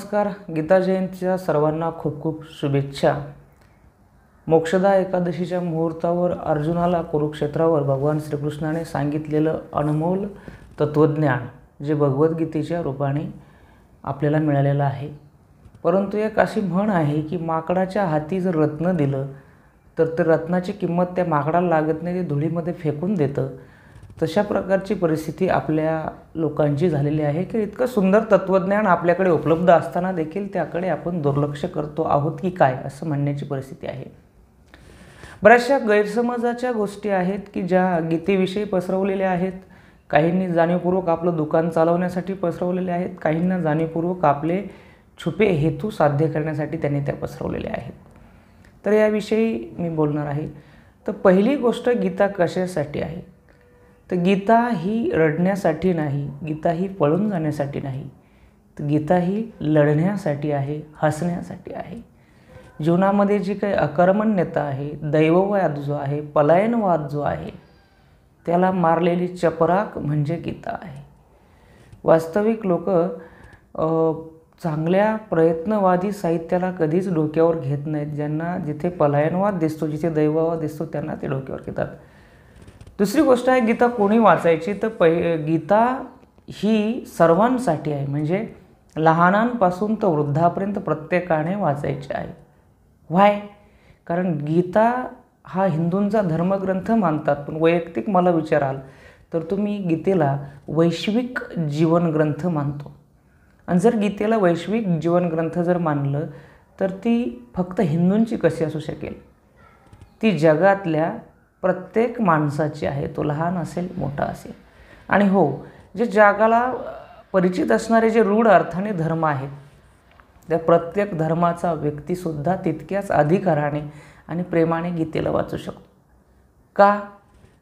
नमस्कार गीता जयंतीच्या सर्वांना खूप खूप शुभेच्छा मोक्षदा एकादशीच्या मुहूर्तावर अर्जुनाला कुरुक्षेत्रावर भगवान श्रीकृष्णाने सांगितलेलं अनमोल तत्त्वज्ञान जे भगवद्गीतेच्या रूपाने आपल्याला मिळालेलं आहे परंतु एक अशी म्हण आहे की माकडाच्या हाती जर रत्न दिलं तर ते रत्नाची किंमत त्या माकडाला लागत नाही ते धुळीमध्ये फेकून देतं तशा प्रकारची परिस्थिती आपल्या लोकांची झालेली आहे की इतकं सुंदर तत्त्वज्ञान आपल्याकडे उपलब्ध असताना देखील त्याकडे आपण दुर्लक्ष करतो आहोत की काय असं म्हणण्याची परिस्थिती आहे बऱ्याचशा गैरसमजाच्या गोष्टी आहेत की ज्या गीतेविषयी पसरवलेल्या आहेत काहींनी जाणीवपूर्वक आपलं दुकान चालवण्यासाठी पसरवलेले आहेत काहींना जाणीवपूर्वक आपले छुपे हेतू साध्य करण्यासाठी त्यांनी त्या पसरवलेल्या आहेत तर याविषयी मी बोलणार आहे तर पहिली गोष्ट गीता कशासाठी आहे तर गीता ही रडण्यासाठी नाही गीता ही पळून जाण्यासाठी नाही तर गीता ही लढण्यासाठी आहे हसण्यासाठी आहे जीवनामध्ये जी काही अकर्मण्यता आहे दैववाद जो आहे पलायनवाद जो आहे त्याला मारलेली चपराक म्हणजे गीता आहे वास्तविक लोक चांगल्या प्रयत्नवादी साहित्याला कधीच डोक्यावर घेत नाहीत ज्यांना जिथे पलायनवाद दिसतो जिथे दैववाद दिसतो त्यांना ते डोक्यावर घेतात दुसरी गोष्ट आहे गीता कोणी वाचायची तर पै गीता ही सर्वांसाठी आहे म्हणजे लहानांपासून तर वृद्धापर्यंत प्रत्येकाने वाचायची आहे व्हाय कारण गीता हा हिंदूंचा धर्मग्रंथ मानतात पण वैयक्तिक मला विचाराल तर तुम्ही गीतेला वैश्विक जीवनग्रंथ मानतो आणि जर गीतेला वैश्विक जीवनग्रंथ जर मानलं तर ती फक्त हिंदूंची कशी असू शकेल ती जगातल्या प्रत्येक माणसाची आहे तो लहान असेल मोठा असेल आणि हो जे जगाला परिचित असणारे जे रूढ अर्थाने धर्म आहेत त्या प्रत्येक धर्माचा व्यक्तीसुद्धा तितक्याच अधिकाराने आणि प्रेमाने गीतेला वाचू शकतो का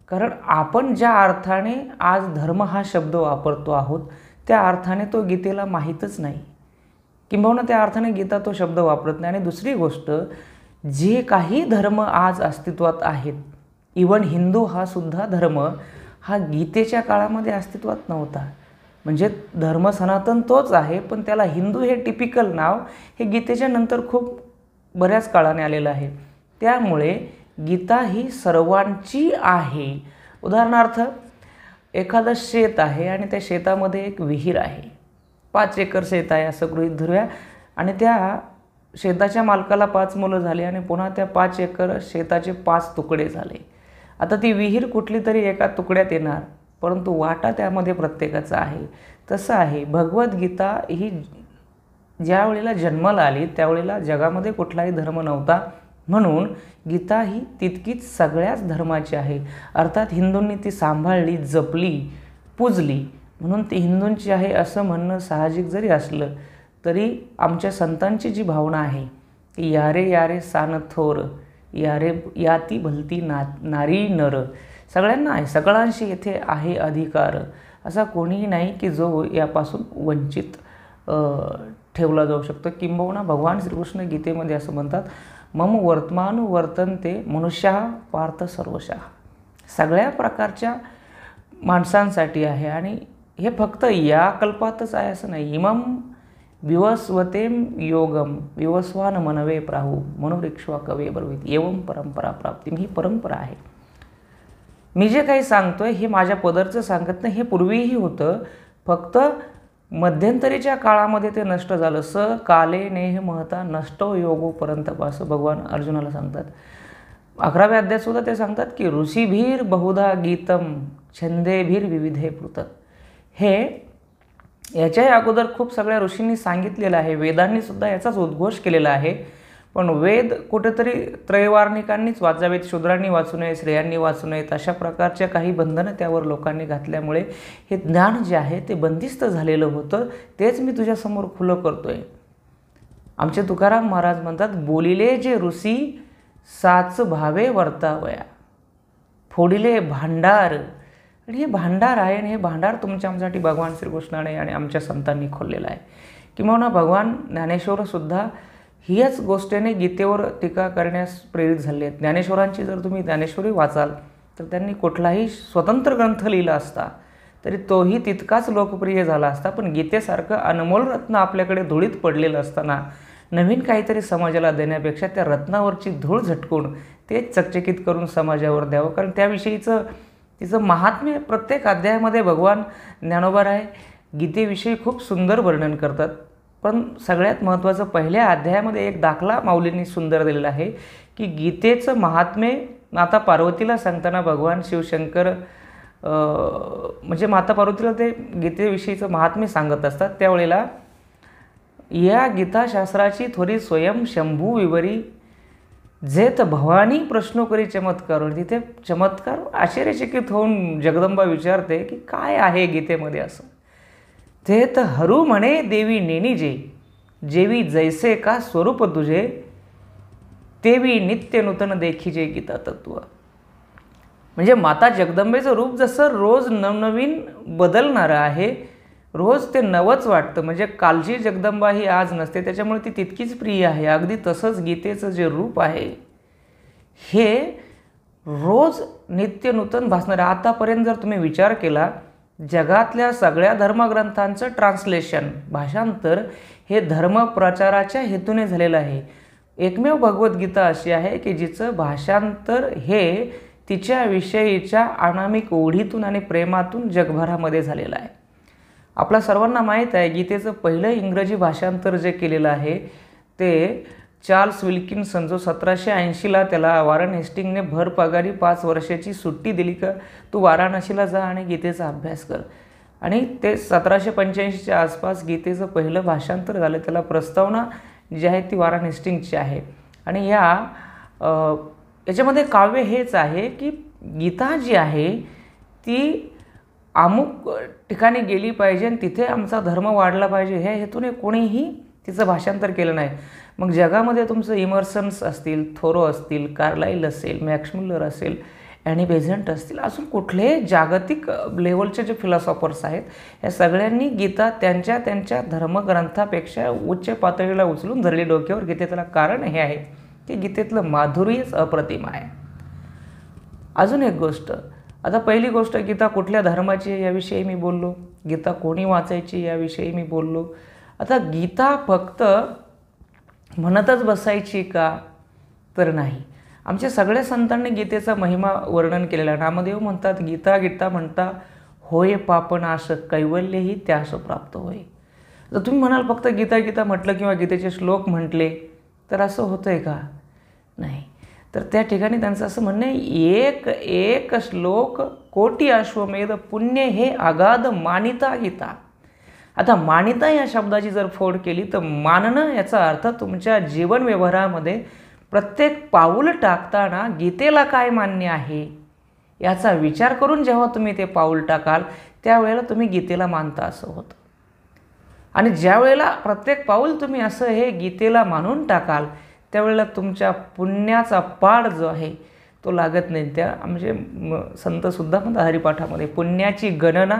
कारण आपण ज्या अर्थाने आज धर्म हा शब्द वापरतो आहोत त्या अर्थाने तो गीतेला माहीतच नाही किंबहुना त्या अर्थाने गीता तो शब्द वापरत नाही आणि दुसरी गोष्ट जे काही धर्म आज अस्तित्वात आहेत इवन हिंदू हा सुद्धा धर्म हा गीतेच्या काळामध्ये अस्तित्वात नव्हता म्हणजे धर्म सनातन तोच आहे पण त्याला हिंदू हे टिपिकल नाव हे गीतेच्या नंतर खूप बऱ्याच काळाने आलेलं आहे त्यामुळे गीता ही सर्वांची आहे उदाहरणार्थ एखादं शेत आहे आणि त्या शेतामध्ये एक विहीर आहे पाच एकर शेत आहे असं गृहीत धरूया आणि त्या शेताच्या मालकाला पाच मुलं झाली आणि पुन्हा त्या पाच एकर शेताचे पाच तुकडे झाले आता ती विहीर कुठली तरी एका तुकड्यात येणार परंतु वाटा त्यामध्ये प्रत्येकाचा आहे तसं आहे भगवद्गीता ही ज्या वेळेला जन्माला आली त्यावेळेला जगामध्ये कुठलाही धर्म नव्हता म्हणून गीता ही तितकीच सगळ्याच धर्माची आहे अर्थात हिंदूंनी ती सांभाळली जपली पूजली म्हणून ती हिंदूंची आहे असं म्हणणं साहजिक जरी असलं तरी आमच्या संतांची जी भावना आहे ती यारे यारे सान थोर या ती भलती ना नारी नर सगळ्यांना आहे सगळ्यांशी येथे आहे अधिकार असा कोणीही नाही की जो यापासून वंचित ठेवला जाऊ शकतो किंबहुना भगवान श्रीकृष्ण गीतेमध्ये असं म्हणतात मम वर्तमान वर्तन ते मनुष्या पार्थ सर्वशा सगळ्या प्रकारच्या माणसांसाठी आहे आणि हे फक्त या कल्पातच आहे असं नाही इमम विवस्वतेम योगम विवस्वान मनवे प्राहू मनोरिक्षवा कवे बरवीत एवं परंपरा प्राप्ती ही परंपरा आहे मी जे काही सांगतोय हे माझ्या पदरचं सांगत नाही हे पूर्वीही होतं फक्त मध्यंतरीच्या काळामध्ये ते नष्ट झालं स काले नेह महता नष्ट योगोपर्यंत असं भगवान अर्जुनाला सांगतात अकराव्या सुद्धा ते सांगतात की ऋषीभीर बहुधा गीतम छंदेभीर विविधे पृथक हे याच्याही अगोदर खूप सगळ्या ऋषींनी सांगितलेलं आहे वेदांनी सुद्धा याचाच उद्घोष केलेला आहे पण वेद कुठेतरी त्रैवारणिकांनीच वाचावेत शूद्रांनी वाचू नये स्त्रियांनी वाचू नयेत अशा प्रकारच्या काही बंधनं त्यावर लोकांनी घातल्यामुळे हे ज्ञान जे आहे ते बंदिस्त झालेलं होतं तेच मी तुझ्यासमोर खुलं करतो आहे आमचे तुकाराम महाराज म्हणतात बोलिले जे ऋषी साच भावे वर्तावया फोडिले भांडार आणि हे भांडार आहे आणि हे भांडार तुमच्या आमच्यासाठी भगवान श्रीकृष्णाने आणि आमच्या संतांनी खोललेलं आहे किंवा भगवान ज्ञानेश्वरसुद्धा हीच गोष्टीने गीतेवर टीका करण्यास प्रेरित झाले आहेत ज्ञानेश्वरांची जर तुम्ही ज्ञानेश्वरी वाचाल तर त्यांनी कुठलाही स्वतंत्र ग्रंथ लिहिला असता तरी तोही तितकाच लोकप्रिय झाला असता पण गीतेसारखं अनमोल रत्न आपल्याकडे धुळीत पडलेलं असताना नवीन काहीतरी समाजाला देण्यापेक्षा त्या रत्नावरची धूळ झटकून तेच चकचकीत करून समाजावर द्यावं कारण त्याविषयीचं तिचं महात्म्य प्रत्येक अध्यायामध्ये भगवान ज्ञानोबा राय गीतेविषयी खूप सुंदर वर्णन करतात पण सगळ्यात महत्त्वाचं पहिल्या अध्यायामध्ये एक दाखला माऊलींनी सुंदर दिलेला आहे की गीतेचं महात्म्य माता पार्वतीला सांगताना भगवान शिवशंकर म्हणजे माता पार्वतीला ते गीतेविषयीचं महात्म्य सांगत असतात त्यावेळेला या गीताशास्त्राची थोडी शंभू विवरी जे जेत भवानी प्रश्न करी चमत्कार म्हणजे तिथे चमत्कार आश्चर्यचकित होऊन जगदंबा विचारते की काय आहे गीतेमध्ये असं ते तर हरू म्हणे देवी नेणीजे जेवी जैसे का स्वरूप तुझे तेवी नित्य नूतन जे गीता तत्व म्हणजे माता जगदंबेचं रूप जसं रोज नवनवीन बदलणारं आहे रोज ते नवंच वाटतं म्हणजे कालची जगदंबा ही आज नसते त्याच्यामुळे ती तितकीच प्रिय आहे अगदी तसंच गीतेचं जे रूप आहे हे रोज नित्य नूतन भासणारं आतापर्यंत जर तुम्ही विचार केला जगातल्या सगळ्या धर्मग्रंथांचं ट्रान्सलेशन भाषांतर हे धर्मप्रचाराच्या हेतूने झालेलं आहे एकमेव भगवद्गीता अशी आहे की जिचं भाषांतर हे तिच्याविषयीच्या अनामिक ओढीतून आणि प्रेमातून जगभरामध्ये झालेलं आहे आपल्या सर्वांना माहीत आहे गीतेचं पहिलं इंग्रजी भाषांतर जे केलेलं आहे ते चार्ल्स विल्किन्सन जो सतराशे ऐंशीला त्याला वारण हेस्टिंगने भरपगारी पाच वर्षाची सुट्टी दिली का तू वाराणसीला जा आणि गीतेचा अभ्यास कर आणि ते सतराशे पंच्याऐंशीच्या आसपास गीतेचं पहिलं भाषांतर झालं त्याला प्रस्तावना जी आहे ती वाराणहेस्टिंगची हेस्टिंगची आहे आणि या याच्यामध्ये काव्य हेच आहे की गीता जी आहे ती अमुक ठिकाणी गेली पाहिजे आणि तिथे आमचा धर्म वाढला पाहिजे ह्या हेतूने कोणीही तिचं भाषांतर केलं नाही मग जगामध्ये तुमचं इमर्सन्स असतील थोरो असतील कार्लाईल असेल मॅक्समुलर असेल आणि बेझंट असतील अजून कुठले जागतिक लेवलचे जे फिलॉसॉफर्स आहेत या सगळ्यांनी गीता त्यांच्या त्यांच्या धर्मग्रंथापेक्षा उच्च पातळीला उचलून धरली डोक्यावर गीतेतला कारण हे आहे की गीतेतलं माधुरीच अप्रतिम आहे अजून एक गोष्ट आता पहिली गोष्ट गीता कुठल्या धर्माची याविषयी मी बोललो गीता कोणी वाचायची याविषयी मी बोललो आता गीता फक्त म्हणतच बसायची का तर नाही आमच्या सगळ्या संतांनी गीतेचा महिमा वर्णन केलेला नामदेव म्हणतात गीता गीता म्हणता होय पापनाश कैवल्यही त्यास प्राप्त होय जर तुम्ही म्हणाल फक्त गीता गीता म्हटलं किंवा गीतेचे श्लोक म्हटले तर असं होतं आहे का नाही तर त्या ठिकाणी त्यांचं असं म्हणणं आहे एक एक श्लोक कोटी अश्वमेध पुण्य हे अगाध मानिता गीता आता मानिता या शब्दाची जर फोड केली तर मानणं याचा अर्थ तुमच्या जीवन व्यवहारामध्ये प्रत्येक पाऊल टाकताना गीतेला काय मान्य आहे याचा विचार करून जेव्हा तुम्ही ते पाऊल टाकाल त्यावेळेला तुम्ही गीतेला मानता असं होतं आणि ज्यावेळेला प्रत्येक पाऊल तुम्ही असं हे गीतेला मानून टाकाल त्यावेळेला तुमच्या पुण्याचा पाड जो आहे तो लागत नाही त्या म्हणजे संतसुद्धा म्हणतात हरिपाठामध्ये पुण्याची गणना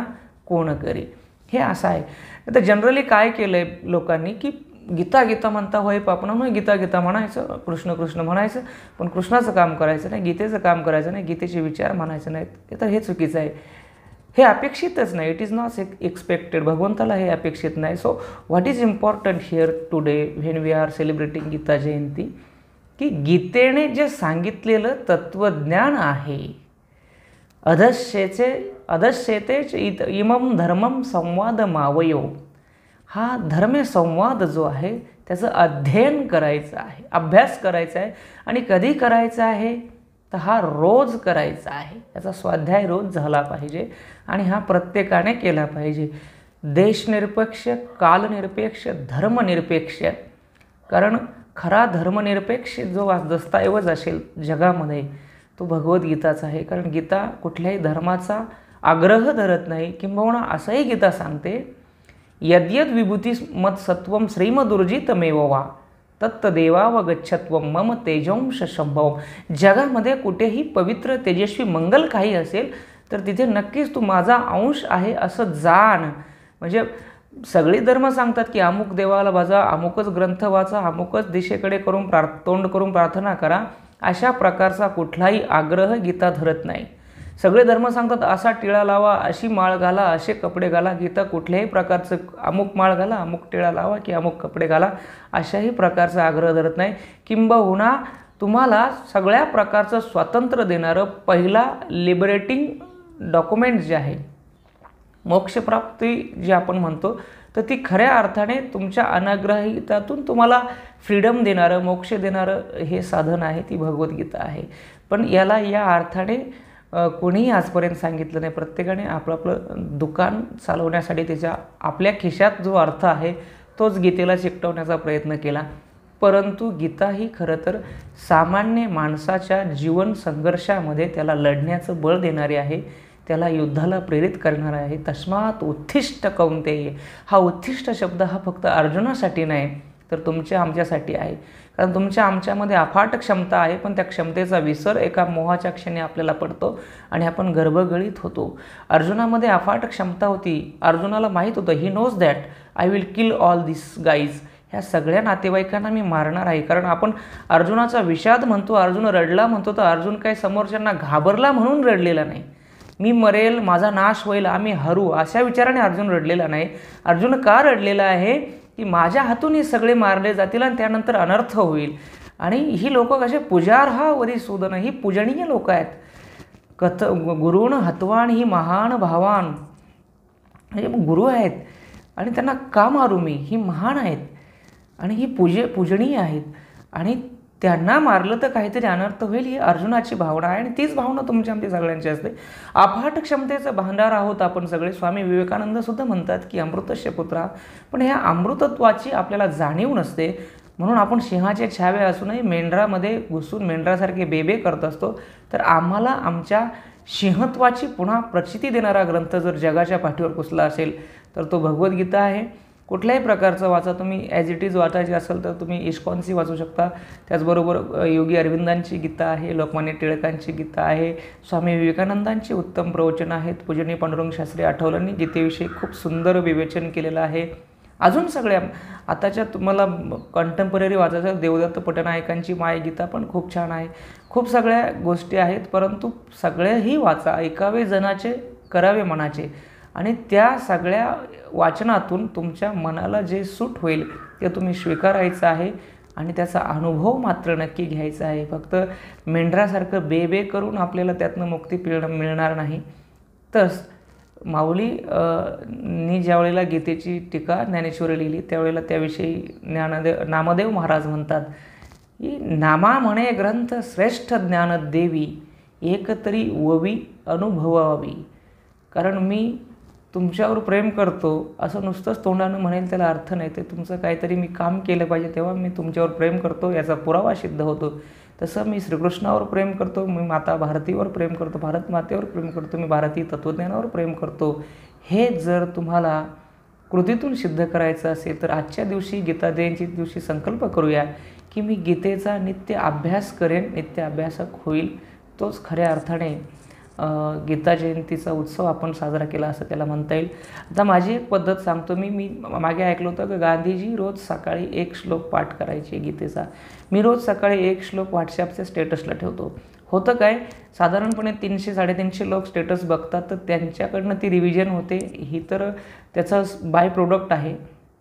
कोण करे हे असं आहे तर जनरली काय केलं आहे लोकांनी की गीता गीता म्हणता होय पापणा म्हणून गीता गीता म्हणायचं कृष्ण कृष्ण म्हणायचं पण कृष्णाचं काम करायचं नाही गीतेचं काम करायचं नाही गीतेचे विचार म्हणायचे नाहीत तर हे चुकीचं आहे हे अपेक्षितच नाही इट इज नॉट एक्सपेक्टेड भगवंताला हे अपेक्षित नाही so what is important here today when we are celebrating Gita Jayanti की गीतेने जे सांगितलेलं तत्त्वज्ञान आहे अधश्येचे अधश्यतेच इत इमम धर्मम संवाद मावयो हा धर्मे संवाद जो आहे त्याचं अध्ययन करायचं आहे अभ्यास करायचा आहे आणि कधी करायचा आहे तर हा रोज करायचा आहे याचा स्वाध्याय रोज झाला पाहिजे आणि हा प्रत्येकाने केला पाहिजे देशनिरपेक्ष कालनिरपेक्ष धर्मनिरपेक्ष कारण खरा धर्मनिरपेक्ष जो दस्ताऐवज असेल जगामध्ये तो भगवद्गीताचा आहे कारण गीता कुठल्याही धर्माचा आग्रह धरत नाही किंबहुना असंही गीता सांगते यद्यद विभूती मत सत्वम श्रीमदुर्जितमेव वा तत्तदेवावगच्छत्व मम तेजंश संभव जगामध्ये कुठेही पवित्र तेजस्वी मंगल काही असेल तर तिथे नक्कीच तू माझा अंश आहे असं जाण म्हणजे सगळे धर्म सांगतात की अमुक देवाला बाजा अमुकच ग्रंथ वाचा अमुकच दिशेकडे करून प्रार्थ तोंड करून प्रार्थना करा अशा प्रकारचा कुठलाही आग्रह गीता धरत नाही सगळे धर्म सांगतात असा टिळा लावा अशी माळ घाला असे कपडे घाला गीता कुठल्याही प्रकारचं अमुक माळ घाला अमुक टिळा लावा की अमुक कपडे घाला अशाही प्रकारचा आग्रह धरत नाही किंबहुना तुम्हाला सगळ्या प्रकारचं स्वातंत्र्य देणारं पहिला लिबरेटिंग डॉक्युमेंट जे आहे मोक्षप्राप्ती जी आपण म्हणतो तर ती खऱ्या अर्थाने तुमच्या अनाग्रहितातून तुम्हाला फ्रीडम देणारं मोक्ष देणारं हे साधन आहे ती भगवद्गीता आहे पण याला या अर्थाने कोणीही आजपर्यंत सांगितलं नाही प्रत्येकाने आपलं आपलं दुकान चालवण्यासाठी त्याच्या आपल्या खिशात जो अर्थ आहे तोच गीतेला चिकटवण्याचा प्रयत्न केला परंतु गीता ही खरं तर सामान्य माणसाच्या जीवन संघर्षामध्ये त्याला लढण्याचं बळ देणारी आहे त्याला युद्धाला प्रेरित करणार आहे तस्मात उत्थिष्ट कौंतेय हा उत्थिष्ट शब्द हा फक्त अर्जुनासाठी नाही तर तुमच्या आमच्यासाठी आहे कारण तुमच्या आमच्यामध्ये अफाट क्षमता आहे पण त्या क्षमतेचा विसर एका मोहाच्या क्षणी आपल्याला पडतो आणि आपण गर्भगळीत होतो अर्जुनामध्ये अफाट क्षमता होती अर्जुनाला माहीत होतं ही knows that I will kill all this guys ह्या सगळ्या नातेवाईकांना मी मारणार आहे कारण आपण अर्जुनाचा विषाद म्हणतो अर्जुन रडला म्हणतो तर अर्जुन काही समोरच्यांना घाबरला म्हणून रडलेला नाही मी मरेल माझा नाश होईल आम्ही हरू अशा विचाराने अर्जुन रडलेला नाही अर्जुन का रडलेला आहे की माझ्या हातून हे सगळे मारले जातील आणि त्यानंतर अनर्थ होईल आणि ही लोक कसे हा वरी सुदन ही पूजनीय लोक आहेत कथ गुरुण हतवान ही महान भावान हे म्हणजे गुरु आहेत आणि त्यांना का मारू मी ही महान आहेत आणि ही पूजे पूजनीय आहेत आणि त्यांना मारलं तर काहीतरी अनर्थ होईल ही अर्जुनाची भावना आहे आणि तीच भावना तुमच्या आमची सगळ्यांची असते अफाट क्षमतेचं भांडार आहोत आपण सगळे स्वामी विवेकानंद सुद्धा म्हणतात की अमृतस्य पुत्रा पण ह्या अमृतत्वाची आपल्याला जाणीव नसते म्हणून आपण सिंहाचे छावे असूनही मेंढरामध्ये घुसून मेंढरासारखे बेबे करत असतो तर आम्हाला आमच्या सिंहत्वाची पुन्हा प्रचिती देणारा ग्रंथ जर जगाच्या पाठीवर पुसला असेल तर तो भगवद्गीता आहे कुठल्याही प्रकारचं वाचा तुम्ही ॲज इट इज वाचायची असेल तर तुम्ही इश्कॉनची वाचू शकता त्याचबरोबर योगी अरविंदांची गीता आहे लोकमान्य टिळकांची गीता आहे स्वामी विवेकानंदांची उत्तम प्रवचन आहेत पूजनी पांडुरंग शास्त्री आठवलांनी गीतेविषयी खूप सुंदर विवेचन केलेलं आहे अजून सगळ्या आताच्या तुम्हाला कंटेम्पररी वाचायचं देवदत्त पटनायकांची मायगीता पण खूप छान आहे खूप सगळ्या गोष्टी आहेत परंतु सगळ्याही वाचा ऐकावे जणाचे करावे मनाचे आणि त्या सगळ्या वाचनातून तुमच्या मनाला जे सूट होईल ते तुम्ही स्वीकारायचं आहे आणि त्याचा अनुभव मात्र नक्की घ्यायचा आहे फक्त मेंढरासारखं बेबे करून आपल्याला त्यातनं मुक्ती पिळ मिळणार नाही तस माऊली नी ज्यावेळेला गीतेची टीका ज्ञानेश्वरी लिहिली त्यावेळेला त्याविषयी ज्ञानदेव नामदेव महाराज म्हणतात की नामा म्हणे ग्रंथ श्रेष्ठ ज्ञानदेवी एकतरी ववी अनुभवावी कारण मी तुमच्यावर प्रेम करतो असं नुसतंच तोंडानं म्हणेल त्याला अर्थ नाही ते तुमचं काहीतरी मी काम केलं पाहिजे तेव्हा मी तुमच्यावर प्रेम करतो याचा पुरावा सिद्ध होतो तसं मी श्रीकृष्णावर प्रेम करतो मी माता भारतीवर प्रेम करतो भारत मातेवर प्रेम करतो मी भारतीय तत्त्वज्ञानावर प्रेम करतो हे जर तुम्हाला कृतीतून सिद्ध करायचं असेल तर आजच्या दिवशी गीता जयंती दिवशी संकल्प करूया की मी गीतेचा नित्य अभ्यास करेन नित्य अभ्यासक होईल तोच खऱ्या अर्थाने गीता जयंतीचा उत्सव आपण साजरा केला असं त्याला म्हणता येईल आता माझी एक पद्धत सांगतो मी मी मागे ऐकलं होतं की गांधीजी रोज सकाळी एक श्लोक पाठ करायचे गीतेचा मी रोज सकाळी एक श्लोक व्हॉट्सॲपच्या स्टेटसला ठेवतो होतं काय साधारणपणे तीनशे साडेतीनशे लोक स्टेटस बघतात तर त्यांच्याकडनं ती रिव्हिजन होते ही तर त्याचा बाय प्रोडक्ट आहे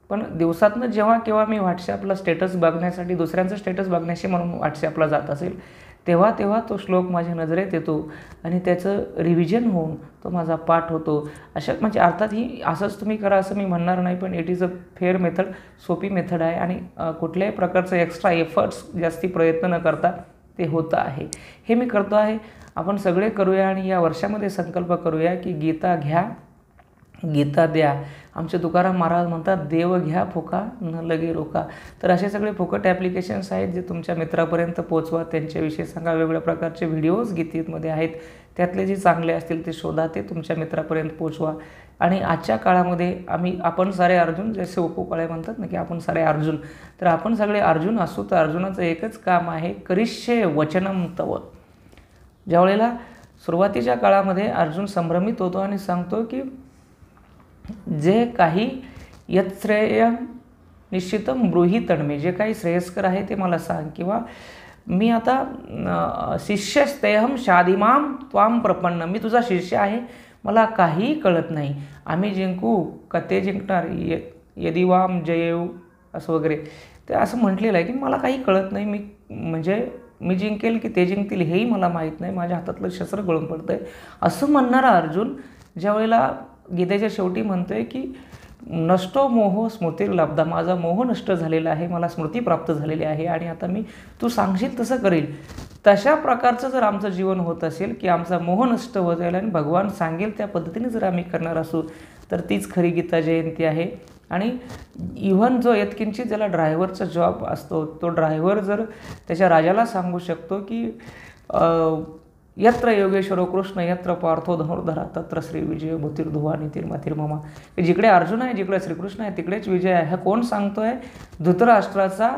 पण दिवसातनं जेव्हा केव्हा मी व्हॉट्सॲपला स्टेटस बघण्यासाठी दुसऱ्यांचं स्टेटस बघण्याशी म्हणून व्हॉट्सॲपला जात असेल तेव्हा तेव्हा तो श्लोक माझ्या नजरेत येतो आणि त्याचं रिव्हिजन होऊन तो माझा पाठ होतो अशा म्हणजे अर्थात ही असंच तुम्ही करा असं मी म्हणणार नाही पण it is a fair method सोपी मेथड आहे आणि कुठल्याही प्रकारचं एक्स्ट्रा एफर्ट्स जास्ती प्रयत्न न करता ते होतं आहे हे मी करतो आहे आपण सगळे करूया आणि या वर्षामध्ये संकल्प करूया की गीता घ्या गीता द्या आमच्या तुकाराम महाराज म्हणतात देव घ्या फुका न लगे रोका तर असे सगळे फुकट ॲप्लिकेशन्स आहेत जे तुमच्या मित्रापर्यंत पोचवा त्यांच्याविषयी सांगा वेगवेगळ्या प्रकारचे व्हिडिओज गीतीमध्ये आहेत त्यातले जे चांगले असतील ते शोधा ते तुमच्या मित्रापर्यंत पोचवा आणि आजच्या काळामध्ये आम्ही आपण सारे अर्जुन जसे काळे म्हणतात ना की आपण सारे अर्जुन तर आपण सगळे अर्जुन असू तर अर्जुनाचं एकच काम आहे करिष्य वचनम तव ज्या वेळेला सुरुवातीच्या काळामध्ये अर्जुन संभ्रमित होतो आणि सांगतो की जे काही यत्श्रेय निश्चितम ब्रूही तणमे जे काही श्रेयस्कर आहे ते मला सांग किंवा मी आता शिष्यस्तेहम शादिमाम त्वाम प्रपन्न मी तुझा शिष्य आहे मला काही कळत नाही आम्ही जिंकू का ते जिंकणार य यदिवाम जयेऊ असं वगैरे ते असं म्हटलेलं आहे की मला काही कळत नाही मी म्हणजे मी जिंकेल की ते जिंकतील हेही मला माहीत नाही माझ्या हातातलं शस्त्र गळून पडतं आहे असं म्हणणारा अर्जुन ज्या वेळेला गीतेच्या शेवटी म्हणतोय की नष्टो मोह स्मृतीर माझा मोह नष्ट झालेला आहे मला स्मृती प्राप्त झालेली आहे आणि आता मी तू सांगशील तसं करेल तशा प्रकारचं जर आमचं जीवन होत असेल की आमचा मोह नष्ट होत जाईल आणि भगवान सांगेल त्या पद्धतीने जर आम्ही करणार असू तर तीच खरी गीता जयंती आहे आणि इव्हन जो यत्किंचित ज्याला ड्रायव्हरचा जॉब असतो तो ड्रायव्हर जर त्याच्या राजाला सांगू शकतो की यत्र योगेश्वरो कृष्ण यत्र पार्थो धनुर्धरा तत्र श्री विजय आणि नितीर्मा तिर्ममा जिकडे अर्जुन आहे जिकडे श्रीकृष्ण आहे तिकडेच विजय आहे हा कोण सांगतोय धृतराष्ट्राचा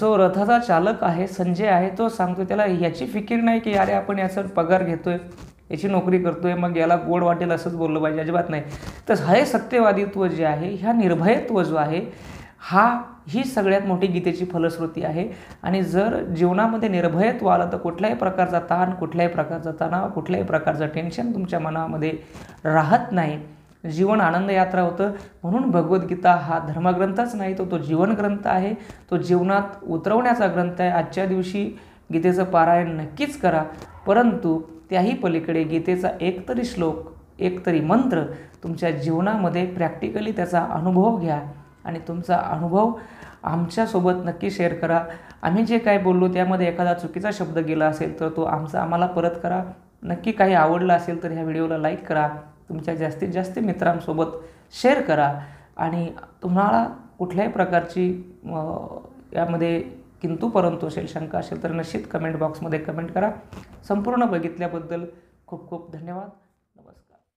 जो रथाचा चालक आहे संजय आहे तो सांगतो त्याला याची फिकीर नाही की अरे आपण याचा पगार घेतोय याची नोकरी करतोय मग याला गोड वाटेल असंच बोललं पाहिजे अजिबात नाही तर हे सत्यवादित्व जे आहे ह्या निर्भयत्व जो आहे हा ही सगळ्यात मोठी गीतेची फलश्रुती आहे आणि जर जीवनामध्ये निर्भयत्व आलं तर कुठल्याही प्रकारचा ताण कुठल्याही प्रकारचा तणाव कुठल्याही प्रकारचं टेन्शन तुमच्या मनामध्ये राहत नाही जीवन आनंद यात्रा होतं म्हणून भगवद्गीता हा धर्मग्रंथच नाही तो तो जीवनग्रंथ आहे तो जीवनात उतरवण्याचा ग्रंथ आहे आजच्या दिवशी गीतेचं पारायण नक्कीच करा परंतु त्याही पलीकडे गीतेचा एकतरी श्लोक एकतरी मंत्र तुमच्या जीवनामध्ये प्रॅक्टिकली त्याचा अनुभव घ्या आणि तुमचा अनुभव आमच्यासोबत नक्की शेअर करा आम्ही जे काय बोललो त्यामध्ये एखादा चुकीचा शब्द गेला असेल तर तो आमचा आम्हाला परत करा नक्की काही आवडलं असेल तर ह्या व्हिडिओला लाईक करा तुमच्या जास्तीत जास्त मित्रांसोबत शेअर करा आणि तुम्हाला कुठल्याही प्रकारची यामध्ये किंतू परंतु असेल शंका असेल तर निश्चित कमेंट बॉक्समध्ये कमेंट करा संपूर्ण बघितल्याबद्दल खूप खूप धन्यवाद